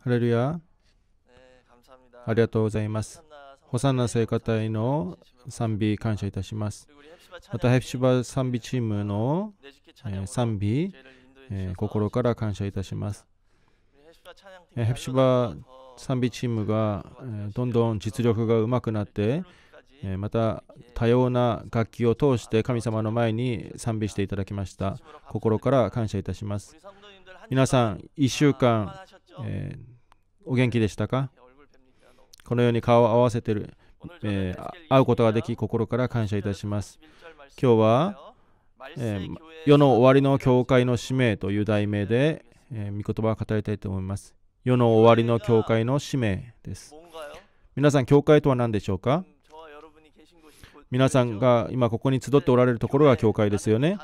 ハレルヤ。ありがとうございます。ホサンナ聖歌隊の賛美感謝いたします。またヘプシバ賛美チームの、え賛美、え心から感謝いたします。えヘプシバ賛美チームが、えどんどん実力が上手くなって、えまた多様な楽器を通して神様の前に賛美していただきました。心から感謝いたします。皆さん、1週間、えー、お元気でしたかこのように顔を合わせてる、えー、会うことができ、心から感謝いたします。今日は、えー、世の終わりの教会の使命という題名で、えー、御言葉を語りたいと思います。世の終わりの教会の使命です。皆さん、教会とは何でしょうか皆さんが今ここに集っておられるところが教会ですよね。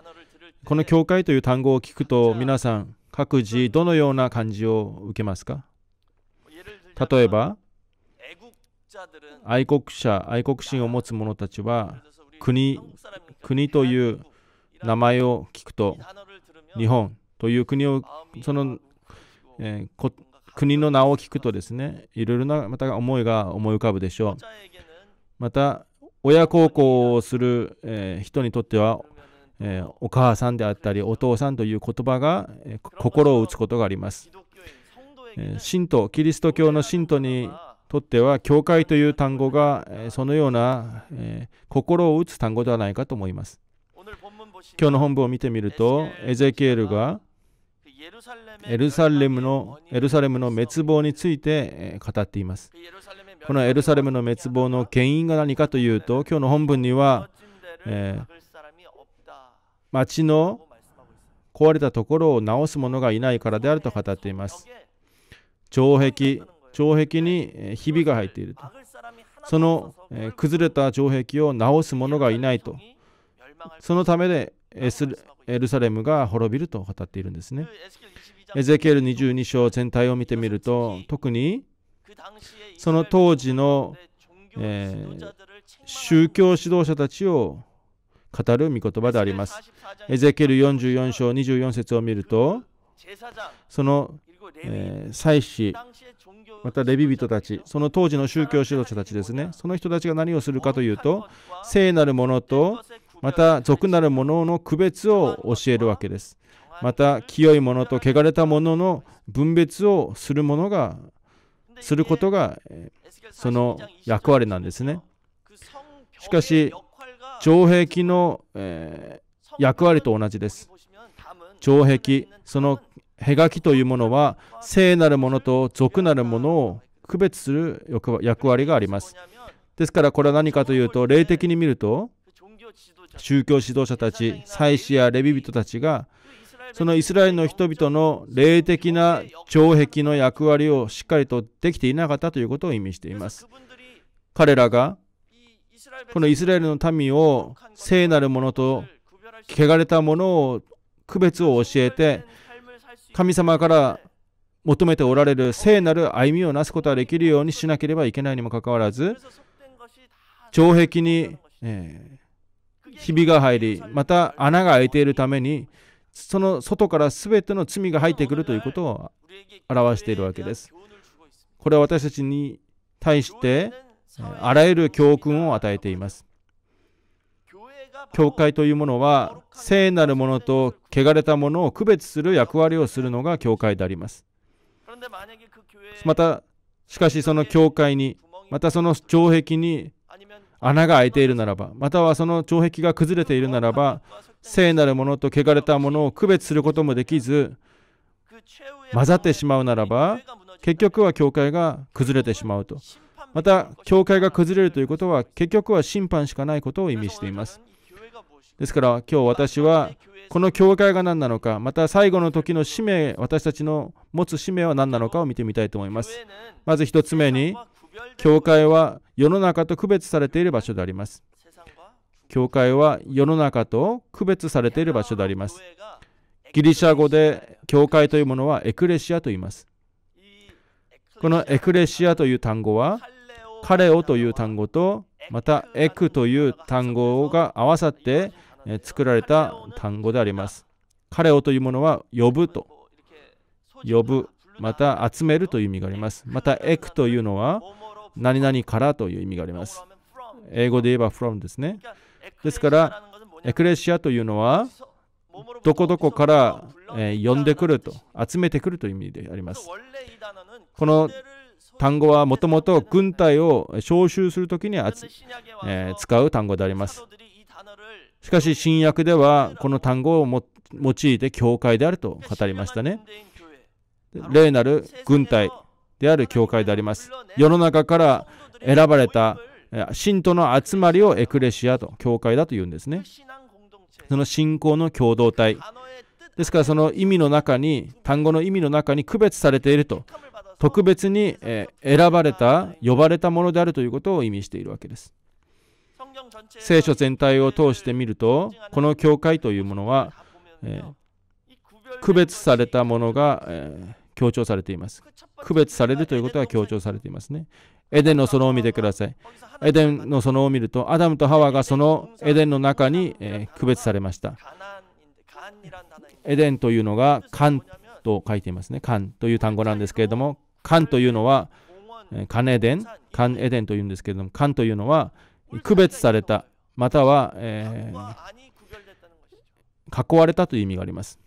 この教会という単語を聞くと皆さん各自どのような感じを受けますか例えば愛国者愛国心を持つ者たちは国国という名前を聞くと日本という国をその、えー、国の名を聞くとですねいろいろなまた思いが思い浮かぶでしょうまた親孝行をする、えー、人にとってはえー、お母さんであったりお父さんという言葉が、えー、心を打つことがあります、えー、キリスト教の信徒にとっては教会という単語が、えそのような、え心を打つ単語ではないかと思います今日の本文を見てみるとエゼキエルがエルサレムのエルサレムの滅亡について語っていますこのエルサレムの滅亡の原因が何かというと今日の本文には、えー町の壊れたところを直す者がいないからであると語っています。城壁、城壁にひびが入っていると。その崩れた城壁を直す者がいないと。そのためでエルサレムが滅びると語っているんですね。エゼケール22章全体を見てみると、特にその当時の、えー、宗教指導者たちを語る御言葉であります。エゼケル44章24節を見ると、その、えー、祭司、またレビ人たち、その当時の宗教指導者たちですね、その人たちが何をするかというと、聖なるものと、また俗なるものの区別を教えるわけです。また、清いものと汚れたものの分別をするものが、することが、その役割なんですね。しかし、城壁の、えー、役割と同じです。城壁、そのへがきというものは聖なるものと俗なるものを区別する役割があります。ですからこれは何かというと霊的に見ると宗教指導者たち祭司やレビ人たちがそのイスラエルの人々の霊的な城壁の役割をしっかりとできていなかったということを意味しています。彼らがこのイスラエルの民を聖なるものと汚れたものを区別を教えて神様から求めておられる聖なる歩みをなすことができるようにしなければいけないにもかかわらず城壁に、えー、ひびが入りまた穴が開いているためにその外から全ての罪が入ってくるということを表しているわけです。これは私たちに対してあらゆる教訓を与えています教会というものは聖なるものと汚れたものを区別する役割をするのが教会でありますまたしかしその教会にまたその城壁に穴が開いているならばまたはその城壁が崩れているならば聖なるものと汚れたものを区別することもできず混ざってしまうならば結局は教会が崩れてしまうとまた、教会が崩れるということは、結局は審判しかないことを意味しています。ですから、今日私は、この教会が何なのか、また最後の時の使命、私たちの持つ使命は何なのかを見てみたいと思います。まず1つ目に、教会は世の中と区別されている場所であります。教会は世の中と区別されている場所であります。ギリシャ語で教会というものはエクレシアと言います。このエクレシアという単語は彼をという単語とまたエクという単語が合わさって作られた単語であります。彼をというものは呼ぶと呼ぶまた集めるという意味があります。またエクというのは何々からという意味があります。英語で言えば from ですね。ですからエクレシアというのはどこどこから、え呼んでくると集めてくるという意味であります。この単語はもともと軍隊を招集するときに、えー、使う単語であります。しかし、新約ではこの単語を用いて教会であると語りましたね。例なる軍隊である教会であります。世の中から選ばれた信徒の集まりをエクレシアと教会だと言うんですね。その信仰の共同体。ですからその意味の中に単語の意味の中に区別されていると特別に選ばれた呼ばれたものであるということを意味しているわけです聖書全体を通して見るとこの教会というものは、え区別されたものが、え強調されています区別されるということが強調されていますねエデンの園を見てくださいエデンの園を見るとアダムとハワがそのエデンの中に、え区別されましたエデンというのが「カン」と書いていますね「カン」という単語なんですけれども「カン」というのは「カンエデン」「カンエデン」というんですけれども「カン」というのは区別されたまたは、えー、囲われたという意味があります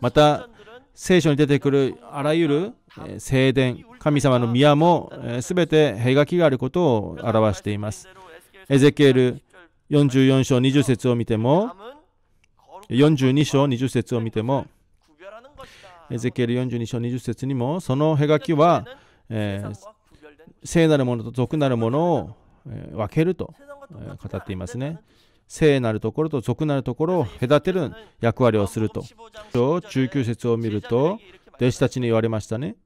また聖書に出てくるあらゆる聖殿神様の宮もすべて塀書きがあることを表していますエゼケール44章20節を見ても42章20節を見ても、エゼキエル42章20節にも、その描きは、えー、聖なるものと俗なるものを、え分けると、え語っていますね。聖なるところと俗なるところを隔てる役割をすると。19節を見ると、弟子たちに言われましたね。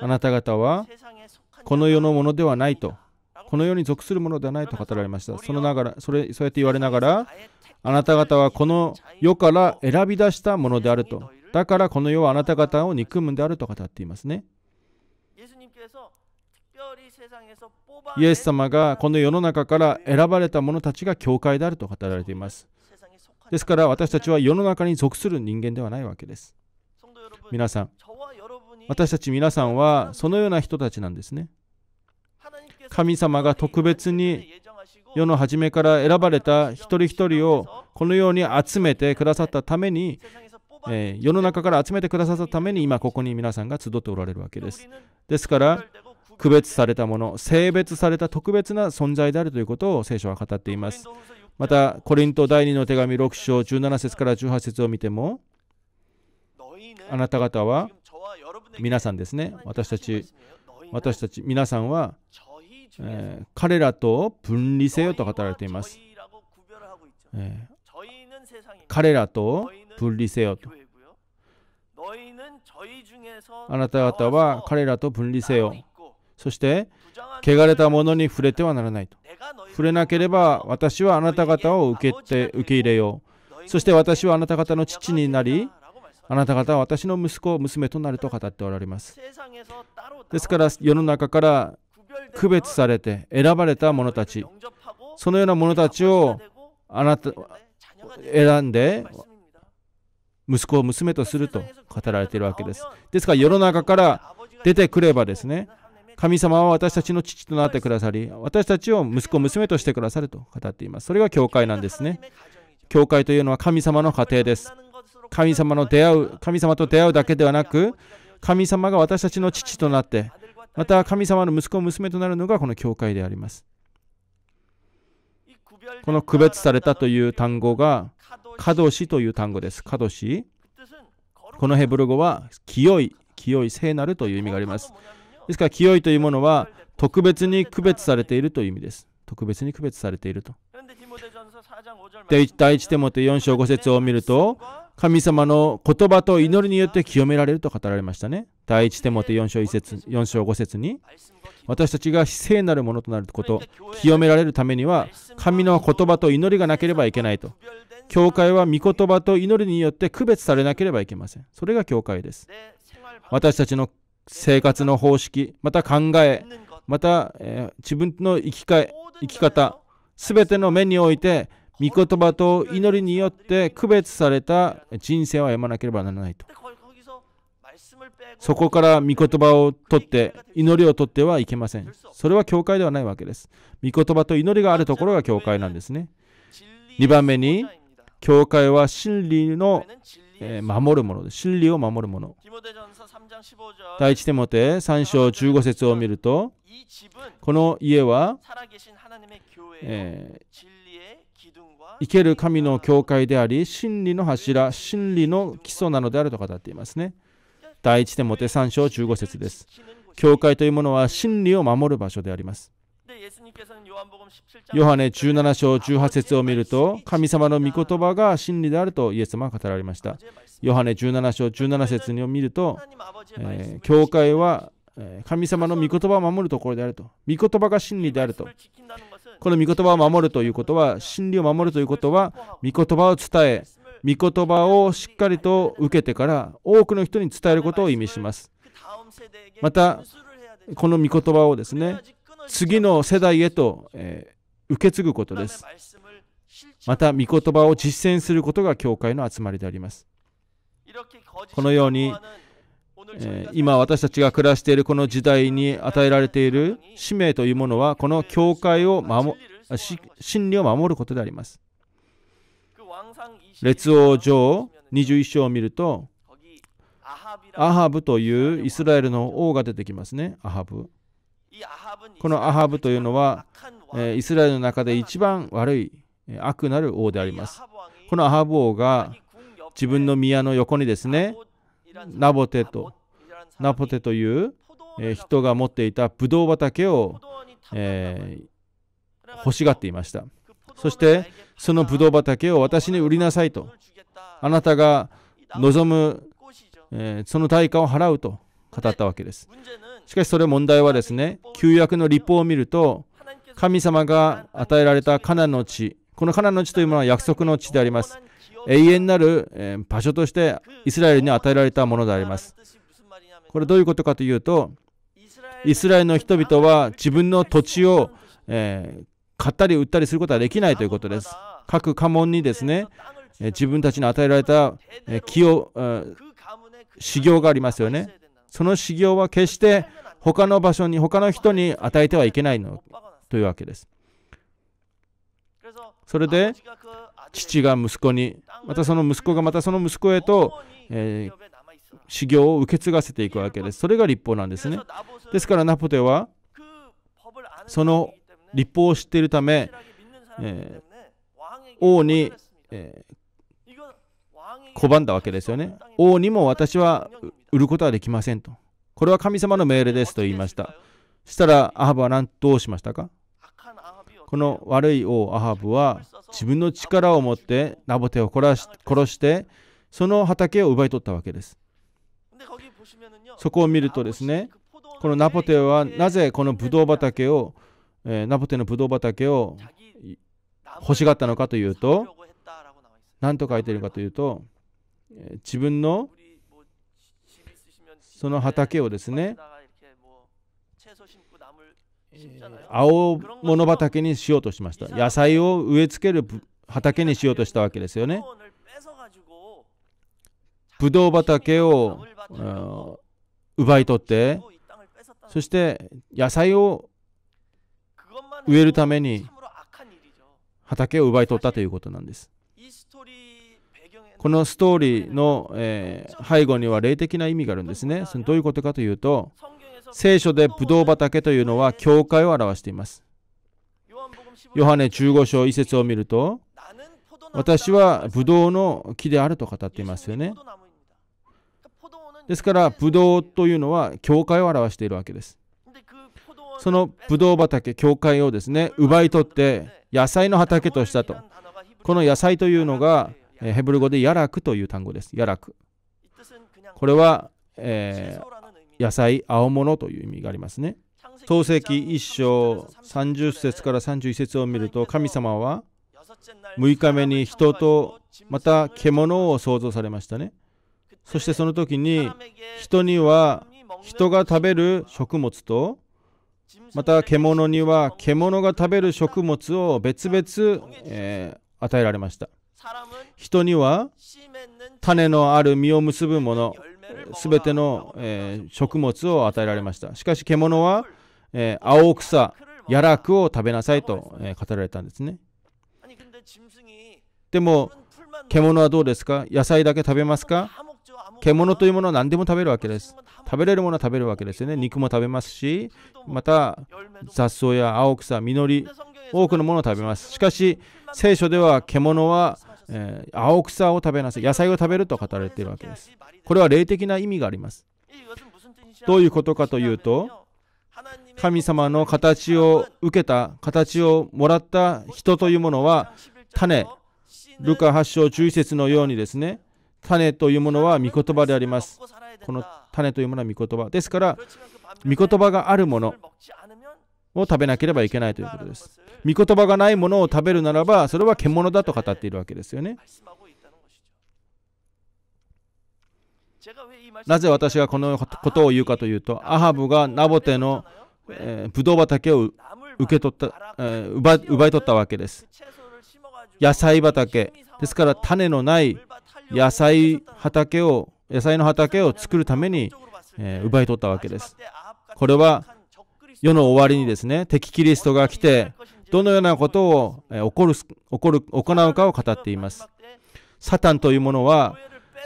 あなた方はこの世のものではないと。この世に属するものではないと語られました。そのながらそれそうやって言われながら、あなた方はこの世から選び出したものであると。だからこの世はあなた方を憎むんであると語っていますね。イエス様がこの世の中から選ばれた者たちが教会であると語られています。ですから私たちは世の中に属する人間ではないわけです。皆さん、私たち皆さんはそのような人たちなんですね。神様が特別に世の初めから選ばれた一人一人をこのように集めてくださったために、えー、世の中から集めてくださったために今ここに皆さんが集っておられるわけです。ですから区別されたもの、性別された特別な存在であるということを聖書は語っています。また、コリント第2の手紙6章17節から18節を見ても、あなた方は皆さんですね、私たち、私たち皆さんはえー、彼らと分離せよと語られています、えー、彼らと分離せよとあなた方は彼らと分離せよそして汚れたものに触れてはならないと触れなければ私はあなた方を受けて受け入れようそして私はあなた方の父になりあなた方は私の息子、娘となると語っておられます。ですから、世の中から区別されて選ばれた者たちそのような者たちをあなた選んで息子を娘とすると語られているわけですですから世の中から出てくればですね神様は私たちの父となってくださり私たちを息子娘としてくださると語っていますそれが教会なんですね教会というのは神様の家庭です神様の出会う神様と出会うだけではなく神様が私たちの父となってまた神様の息子娘となるのがこの教会でありますこの区別されたという単語がカドシという単語ですカドシこのヘブル語は清い清い聖なるという意味がありますですから清いというものは特別に区別されているという意味です特別に区別されていると第1テモテ4章5節を見ると神様の言葉と祈りによって清められると語られましたね。第一手モて4章 ,1 節4章5節に私たちが聖なるものとなること、清められるためには神の言葉と祈りがなければいけないと。教会は御言葉と祈りによって区別されなければいけません。それが教会です。私たちの生活の方式、また考え、また、えー、自分の生き生き方、すべての面において御言葉と祈りによって区別された人生を歩まなければならないと。そこから御言葉を取って、祈りを取ってはいけません。それは教会ではないわけです。御言葉と祈りがあるところが教会なんですね。2番目に、教会は真理の守るものです。真理を守るもの。第一手モて3章15節を見ると、この家は、えー、生ける神の教会であり、真理の柱、真理の基礎なのであると語っていますね。第一テモテ3章15節です。教会というものは真理を守る場所であります。ヨハネ17章18節を見ると、神様の御言葉が真理であるとイエス様は語られました。ヨハネ17章17節を見ると、えー、教会は神様の御言葉を守るところであると、御言葉が真理であると、この御言葉を守るということは、真理を守るということは、御言葉を伝え、御言葉をしっかりと受けてから多くの人に伝えることを意味します。また、この御言葉をですね、次の世代へと、えー、受け継ぐことです。また、御言葉を実践することが教会の集まりであります。このように、え今私たちが暮らしているこの時代に与えられている使命というものはこの教会を守真理を守ることであります。列王上21章を見るとアハブというイスラエルの王が出てきますね、アハブ。このアハブというのは、えイスラエルの中で一番悪い、悪なる王であります。このアハブ王が自分の宮の横にですね、ナボテとナポテという、え人が持っていたブドウ畑を、えー、欲しがっていましたそしてそのブドウ畑を私に売りなさいとあなたが望む、えー、その対価を払うと語ったわけですしかしそれ問題はですね旧約の立法を見ると神様が与えられたカナの地このカナの地というものは約束の地であります永遠なる、え場所としてイスラエルに与えられたものであります。これどういうことかというと、イスラエルの人々は自分の土地を、えー、買ったり売ったりすることはできないということです。各家紋にですね、え自分たちに与えられた、え木を、修行がありますよね。その修行は決して他の場所に、他の人に与えてはいけないのというわけです。それで、父が息子に、またその息子がまたその息子へと、えー、修行を受け継がせていくわけです。それが立法なんですね。ですからナポテはその立法を知っているため、えー、王に、えー、拒んだわけですよね。王にも私は売ることはできませんと。これは神様の命令ですと言いました。したらアハブは何どうしましたかこの悪い王アハブは自分の力を持ってナボテを殺し殺してその畑を奪い取ったわけです。そこを見るとですね、このナポテはなぜこのブドウ畑を、えナポテのブドウ畑を欲しがったのかというと、何と書いているかというと、自分のその畑をですね、青物畑にしようとしました野菜を植え付ける畑にしようとしたわけですよねブドウ畑を奪い取ってそして野菜を植えるために畑を奪い取ったということなんですこのストーリーの、えー、背後には霊的な意味があるんですね。そのどういうことかというと、聖書でブドウ畑というのは教会を表しています。ヨハネ15章1節を見ると、私はブドウの木であると語っていますよね。ですから、ブドウというのは教会を表しているわけです。そのブドウ畑、教会をですね、奪い取って野菜の畑としたと。この野菜というのがヘブル語でヤラクという単語です。ヤラク。これは、えー、野菜、青物という意味がありますね。創世記1章30節から31節を見ると神様は6日目に人とまた獣を創造されましたね。そしてその時に人には人が食べる食物とまた獣には獣が食べる食物を別々、えー、与えられました。人には種のある実を結ぶもの全ての、え食物を与えられましたしかし獣は、え青草やらくを食べなさいと、え語られたんですねでも獣はどうですか野菜だけ食べますか獣というものは何でも食べるわけです食べれるものは食べるわけですよね肉も食べますしまた雑草や青草実り多くのものを食べますしかし聖書では獣はえー、青草を食べなさい野菜を食べると語られているわけですこれは霊的な意味がありますどういうことかというと神様の形を受けた形をもらった人というものは種ルカ8章11節のようにですね種というものは御言葉でありますこの種というものは御言葉ですから御言葉があるものを食べなければいけないということです。御言葉がないものを食べるならば、それは獣だと語っているわけですよね。なぜ私がこのことを言うかというと、アハブがナボテの、えブドウ畑を受け取った、えー、奪奪い取ったわけです。野菜畑、ですから種のない野菜畑を、野菜の畑を作るために、えー、奪い取ったわけです。これは世の終わりにですね、敵キリストが来て、どのようなことを起こる、起こる、行うかを語っています。サタンというものは、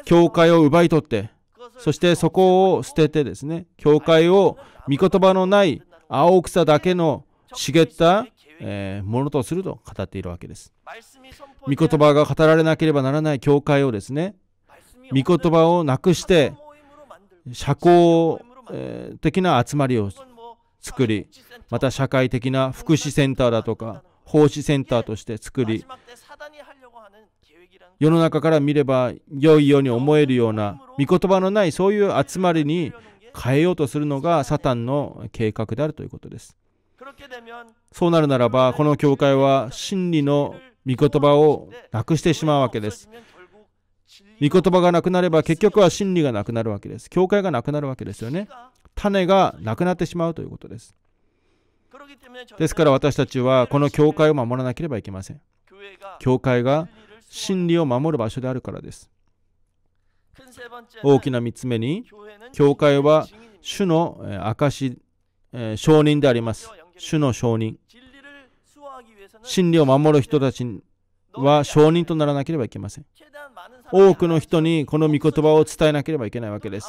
教会を奪い取って、そしてそこを捨ててですね、教会を御言葉のない青草だけの茂った、えものとすると語っているわけです。御言葉が語られなければならない教会をですね、御言葉をなくして、社交的な集まりを作りまた社会的な福祉センターだとか奉仕センターとして作り世の中から見れば良いように思えるような御言葉のないそういう集まりに変えようとするのがサタンの計画であるということですそうなるならばこの教会は真理の御言葉をなくしてしまうわけです御言葉がなくなれば結局は真理がなくなるわけです教会がなくなるわけですよね種がなくなってしまうということです。ですから私たちはこの教会を守らなければいけません。教会が真理を守る場所であるからです。大きな3つ目に、教会は主の証、証人であります。主の証人。真理を守る人たちは証人とならなければいけません。多くの人にこの御言葉を伝えなければいけないわけです。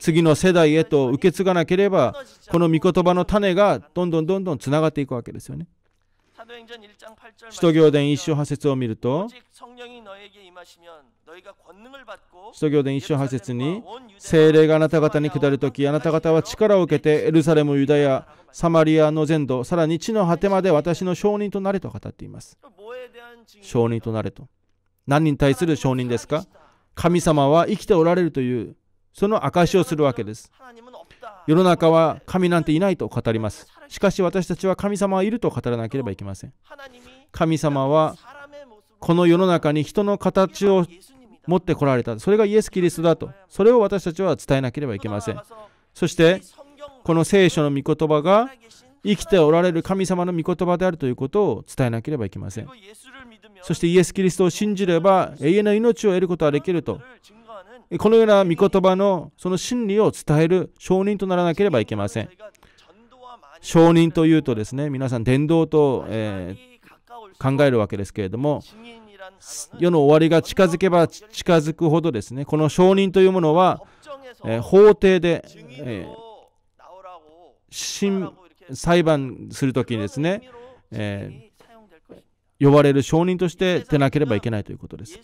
次の世代へと受け継がなければこの御言葉の種がどんどんどんどんつながっていくわけですよね。使徒行伝一章八節を見ると使徒行伝一章八節に聖霊があなた方に下るときあなた方は力を受けてエルサレムユダヤサマリアの全土さらに地の果てまで私の証人となれと語っています証人となれと何に対する証人ですか神様は生きておられるというその証しをするわけです。世の中は神なんていないと語ります。しかし私たちは神様はいると語らなければいけません。神様はこの世の中に人の形を持ってこられた。それがイエス・キリストだと。それを私たちは伝えなければいけません。そして、この聖書の御言葉が生きておられる神様の御言葉であるということを伝えなければいけません。そしてイエス・キリストを信じれば永遠の命を得ることができるとこのような御言葉のその真理を伝える証人とならなければいけません。証人というとですね、皆さん伝道と、えー、考えるわけですけれども、世の終わりが近づけば近づくほどですね、この証人というものは、えー、法廷で、えー、裁判するときにですね、え呼ばれる証人として出なければいけないということです。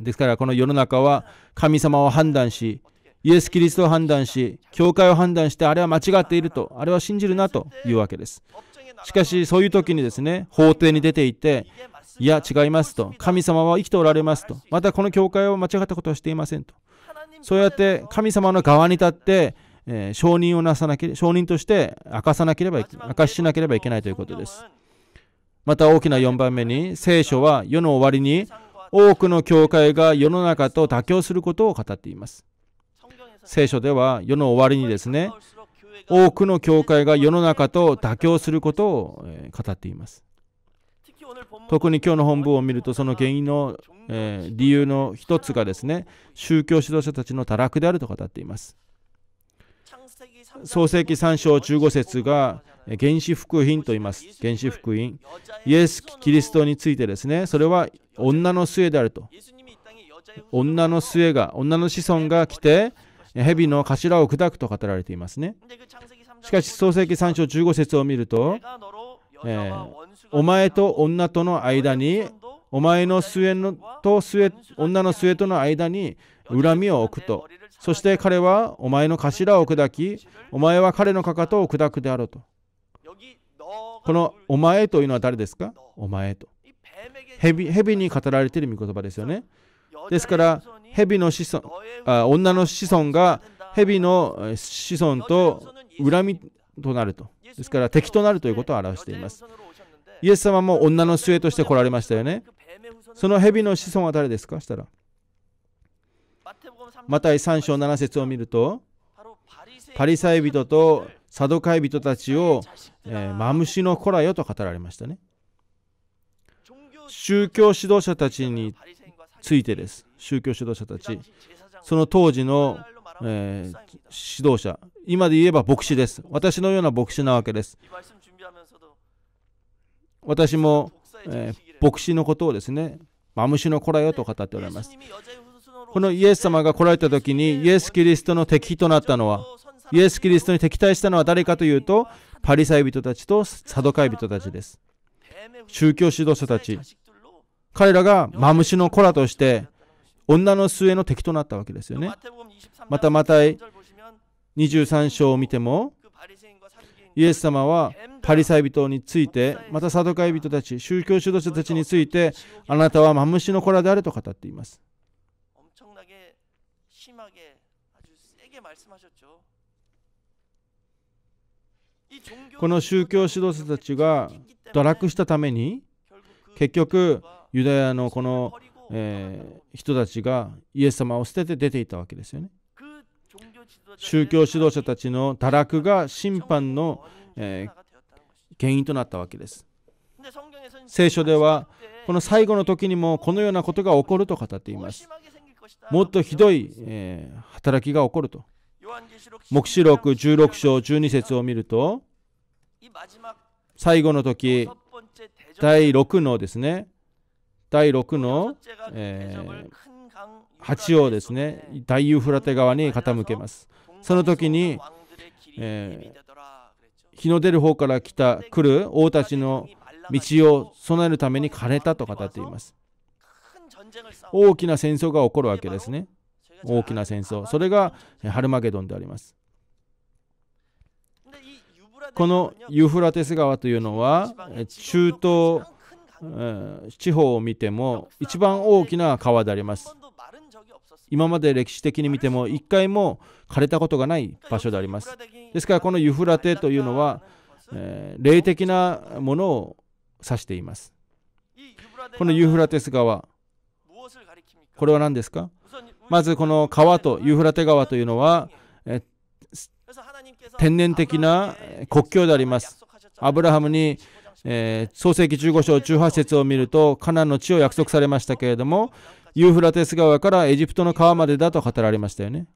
ですからこの世の中は神様を判断し、イエス・キリストを判断し、教会を判断して、あれは間違っていると、あれは信じるなというわけです。しかし、そういう時にですね、法廷に出ていて、いや、違いますと、神様は生きておられますと、またこの教会を間違ったことはしていませんと。そうやって神様の側に立って、えー、承認をなさなければ、承認として明かさなければ、明かししなければいけないということです。また大きな4番目に、聖書は世の終わりに多くの教会が世の中と妥協することを語っています。聖書では世の終わりにですね、多くの教会が世の中と妥協することを語っています。特に今日の本文を見るとその原因の、え理由の一つがですね宗教指導者たちの堕落であると語っています創世記3章15節が原始福音と言います。原始福音。イエス・キリストについてですね、それは女の末であると。女の末が、女の子孫が来て、蛇の頭を砕くと語られていますね。しかし、創世記3章15節を見ると、えー、お前と女との間に、お前の末のと末女の末との間に恨みを置くと、そして彼はお前の頭を砕き、お前は彼のかかとを砕くであろうと。このお前というのは誰ですかお前と。蛇に語られている御言葉ですよね。ですから、蛇の子孫あ女の子孫が蛇の子孫と恨みとなると。ですから敵となるということを表しています。イエス様も女の末として来られましたよね。その蛇の子孫は誰ですかしたら。マタイ3章7節を見るとパリサイ人とサドカイ人たちを、えー、マムシの子らよと語られましたね宗教指導者たちについてです宗教指導者たちその当時の、えー、指導者今で言えば牧師です私のような牧師なわけです私も、えー、牧師のことをですねマムシの子らよと語っておられますこのイエス様が来られた時にイエス・キリストの敵となったのはイエス・キリストに敵対したのは誰かというとパリサイ人たちとサドカイ人たちです宗教指導者たち彼らがマムシの子らとして女の末の敵となったわけですよねまたまた23章を見てもイエス様はパリサイ人についてまたサドカイ人たち宗教指導者たちについてあなたはマムシの子らであると語っていますこの宗教指導者たちが堕落したために結局ユダヤのこの、え人たちがイエス様を捨てて出ていたわけですよね。宗教指導者たちの堕落が審判の、えー、原因となったわけです。聖書ではこの最後の時にもこのようなことが起こると語っています。もっとひどい、えー、働きが起こると。黙示録16章12節を見ると最後の時第6のですね第6の、えー、をですね大ユーフラテ川に傾けますその時に、えー、日の出る方から来た来る王たちの道を備えるために枯れたと語っています大きな戦争が起こるわけですね大きな戦争それがハルマゲドンでありますこのユーフラテス川というのは中東地方を見ても一番大きな川であります今まで歴史的に見ても一回も枯れたことがない場所でありますですからこのユフラテというのは、え霊的なものを指していますこのユフラテス川これは何ですかまずこの川とユーフラテ川というのは天然的な国境でありますアブラハムに、えー、創世紀15章18節を見るとカナンの地を約束されましたけれどもユーフラテス川からエジプトの川までだと語られましたよね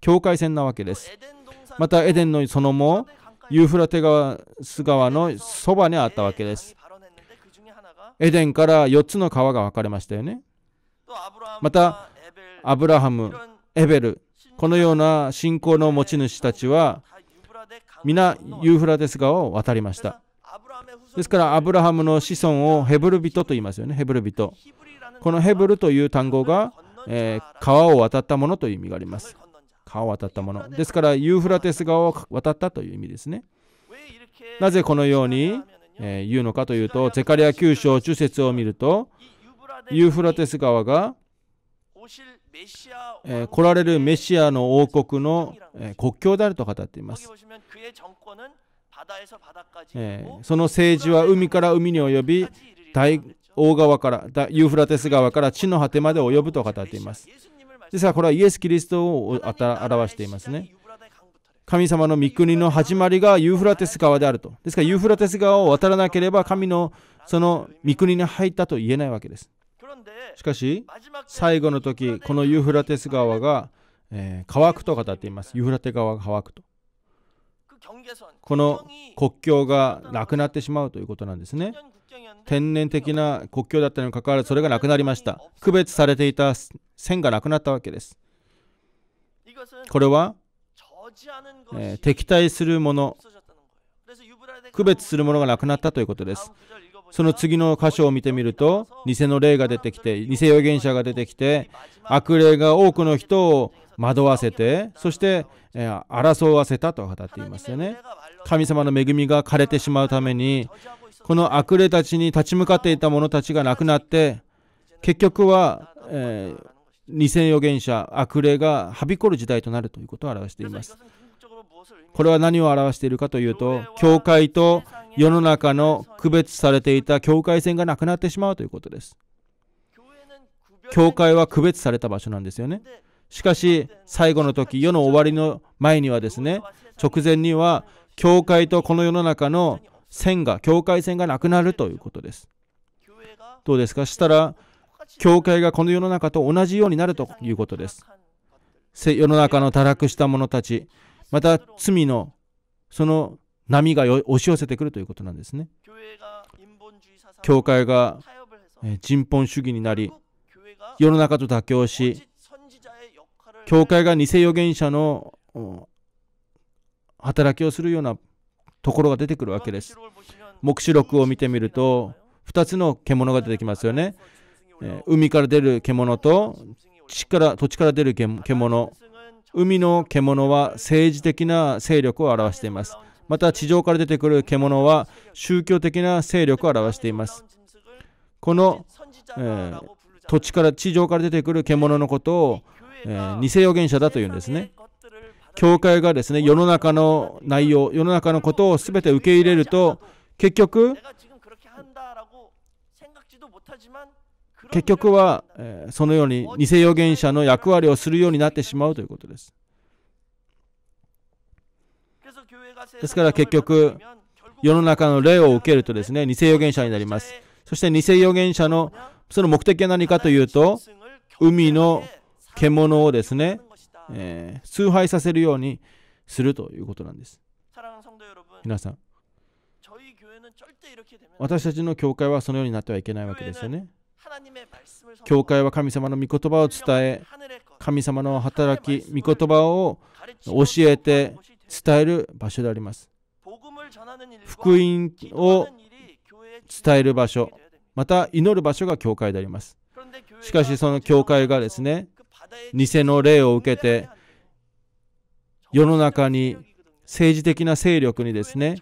境界線なわけですまたエデンの園もユーフラテス川のそばにあったわけですエデンから4つの川が分かれましたよねまたアブラハムエベルこのような信仰の持ち主たちは皆ユーフラテス川を渡りましたですからアブラハムの子孫をヘブル人と言いますよねヘブル人このヘブルという単語が、えー、川を渡ったものという意味があります川を渡ったものですからユーフラテス川を渡ったという意味ですねなぜこのように、えー、言うのかというとゼカリア9章10節を見るとユーフラテス川がえ来られるメシアの王国の、え国境であると語っています、えその政治は海から海に及び大大川からユーフラテス川から地の果てまで及ぶと語っていますですからこれはイエス・キリストを表していますね神様の御国の始まりがユーフラテス川であるとですからユーフラテス川を渡らなければ神のその御国に入ったと言えないわけですしかし最後の時このユーフラテス川が、えー、乾くと語っていますユーフラテ川が乾くとこの国境がなくなってしまうということなんですね天然的な国境だったにもかかわらずそれがなくなりました区別されていた線がなくなったわけですこれは、えー、敵対するもの区別するものがなくなったということですその次の箇所を見てみると偽の霊が出てきて偽預言者が出てきて悪霊が多くの人を惑わせてそして、争わせたと語っていますよね神様の恵みが枯れてしまうためにこの悪霊たちに立ち向かっていた者たちが亡くなって結局は、えー、偽預言者悪霊がはびこる時代となるということを表していますこれは何を表しているかというと、教会と世の中の区別されていた境界線がなくなってしまうということです。教会は区別された場所なんですよね。しかし、最後の時、世の終わりの前にはですね、直前には、教会とこの世の中の線が、境界線がなくなるということです。どうですかしたら、教会がこの世の中と同じようになるということです。世の中の堕落した者たち、また罪のその波が押し寄せてくるということなんですね。教会が人本主義になり、世の中と妥協し、教会が偽預言者の働きをするようなところが出てくるわけです。黙示録を見てみると、2つの獣が出てきますよね。海から出る獣と地から土地から出る獣海の獣は政治的な勢力を表しています。また地上から出てくる獣は宗教的な勢力を表しています。この、えー、土地から地上から出てくる獣のことを、えー、偽預言者だというんですね。教会がですね世の中の内容、世の中のことを全て受け入れると結局結局は、えー、そのように偽預言者の役割をするようになってしまうということです。ですから結局、世の中の例を受けるとですね、偽預言者になります。そして偽預言者のその目的は何かというと、海の獣をですね、えー、崇拝させるようにするということなんです。皆さん、私たちの教会はそのようになってはいけないわけですよね。教会は神様の御言葉を伝え、神様の働き、御言葉を教えて伝える場所であります。福音を伝える場所、また祈る場所が教会であります。しかしその教会がですね、偽の霊を受けて、世の中に政治的な勢力にですね、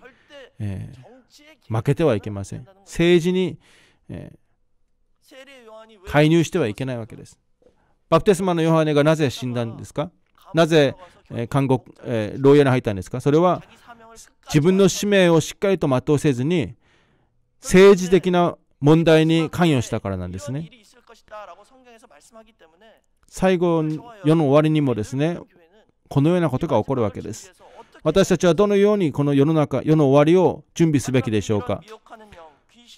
えー、負けてはいけません。政治に、えー介入してはいけないわけです。バプテスマのヨハネがなぜ死んだんですかなぜ、え監獄、え牢屋に入ったんですかそれは自分の使命をしっかりと全うせずに政治的な問題に関与したからなんですね。最後、世の終わりにもですね、このようなことが起こるわけです。私たちはどのようにこの世の中、世の終わりを準備すべきでしょうか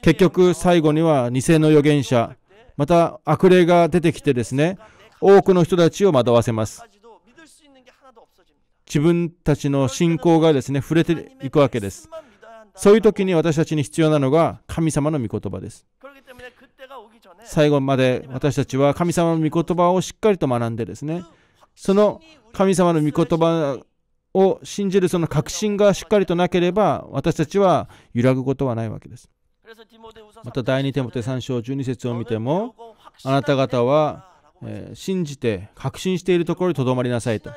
結局最後には偽の預言者、また悪霊が出てきてですね、多くの人たちを惑わせます。自分たちの信仰がですね、触れていくわけです。そういう時に私たちに必要なのが神様の御言葉です。最後まで私たちは神様の御言葉をしっかりと学んでですね、その神様の御言葉を信じるその確信がしっかりとなければ私たちは揺らぐことはないわけです。また第2テモテ3章12節を見てもあなた方は、えー、信じて確信しているところにとどまりなさいと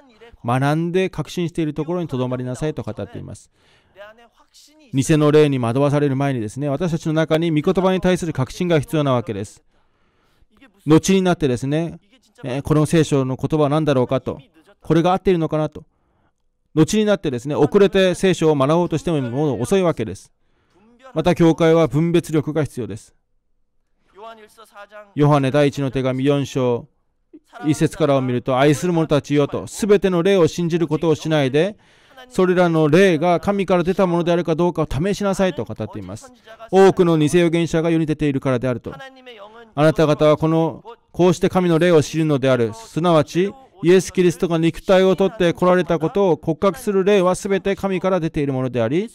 学んで確信しているところにとどまりなさいと語っています偽の霊に惑わされる前にですね私たちの中に御言葉に対する確信が必要なわけです後になってですね、えー、この聖書の言葉は何だろうかとこれが合っているのかなと後になってですね遅れて聖書を学ぼうとしてももう遅いわけですまた教会は分別力が必要です。ヨハネ第一の手紙4章一節からを見ると愛する者たちよと全ての霊を信じることをしないでそれらの霊が神から出たものであるかどうかを試しなさいと語っています多くの偽予言者が世に出ているからであるとあなた方はこのこうして神の霊を知るのであるすなわちイエス・キリストが肉体を取って来られたことを告白する霊は全て神から出ているものであり、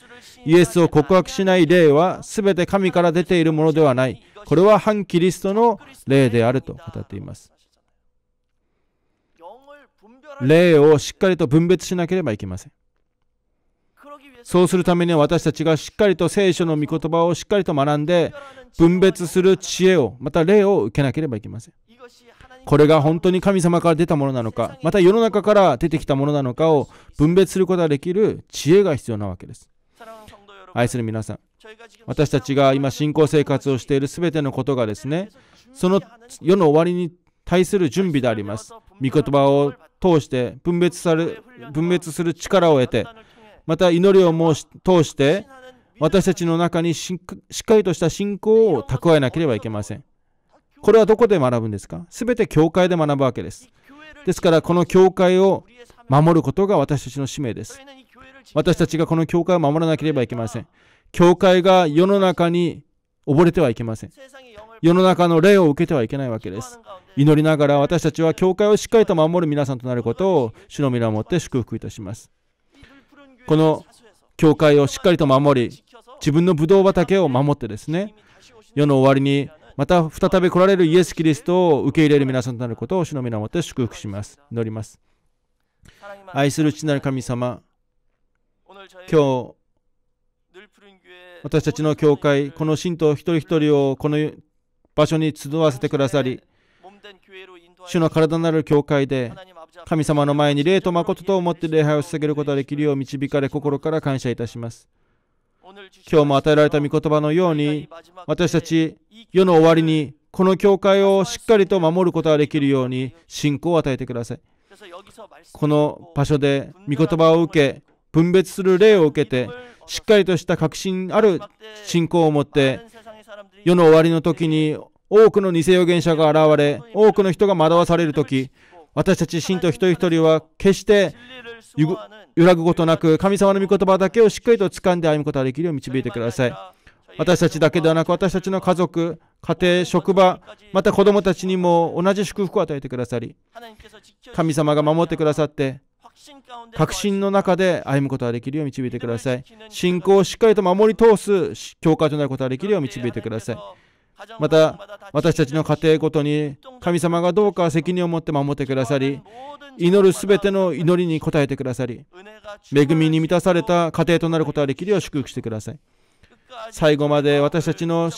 イエスを告白しない霊は全て神から出ているものではない。これは反キリストの霊であると語っています。霊をしっかりと分別しなければいけません。そうするためには私たちがしっかりと聖書の御言葉をしっかりと学んで分別する知恵をまた霊を受けなければいけません。これが本当に神様から出たものなのかまた世の中から出てきたものなのかを分別することができる知恵が必要なわけです愛する皆さん私たちが今信仰生活をしている全てのことがですねその世の終わりに対する準備であります御言葉を通して分別され分別する力を得てまた祈りをし通して私たちの中にしっかりとした信仰を蓄えなければいけませんこれはどこで学ぶんですかすべて教会で学ぶわけです。ですから、この教会を守ることが私たちの使命です。私たちがこの教会を守らなければいけません。教会が世の中に溺れてはいけません。世の中の霊を受けてはいけないわけです。祈りながら私たちは教会をしっかりと守る皆さんとなることを主の皆をもって祝福いたします。この教会をしっかりと守り、自分のブドウ畑を守ってですね、世の終わりにまた再び来られるイエス・キリストを受け入れる皆さんとなることを主の皆をもって祝福します。祈ります。愛する父なる神様、今日、私たちの教会、この信徒一人一人をこの場所に集わせてくださり、主の体なる教会で、神様の前に霊と誠と思って礼拝を捧げることができるよう導かれ、心から感謝いたします。今日も与えられた御言葉のように私たち世の終わりにこの教会をしっかりと守ることができるように信仰を与えてくださいこの場所で御言葉を受け分別する例を受けてしっかりとした確信ある信仰を持って世の終わりの時に多くの偽預言者が現れ多くの人が惑わされる時私たち信徒一人一人は決して揺らぐことなく、神様の御言葉だけをしっかりと掴んで歩むことができるよう導いてください。私たちだけではなく、私たちの家族、家庭、職場、また子供たちにも同じ祝福を与えてくださり、神様が守ってくださって、確信の中で歩むことができるよう導いてください。信仰をしっかりと守り通す教会となることができるよう導いてください。また私たちの家庭ごとに神様がどうか責任を持って守ってくださり祈るすべての祈りに応えてくださり恵みに満たされた家庭となることができるよう祝福してください最後まで私たちの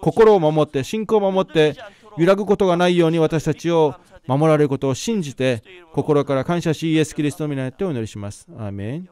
心を守って信仰を守って揺らぐことがないように私たちを守られることを信じて心から感謝しイエス・キリストの皆によってお祈りします。アーメン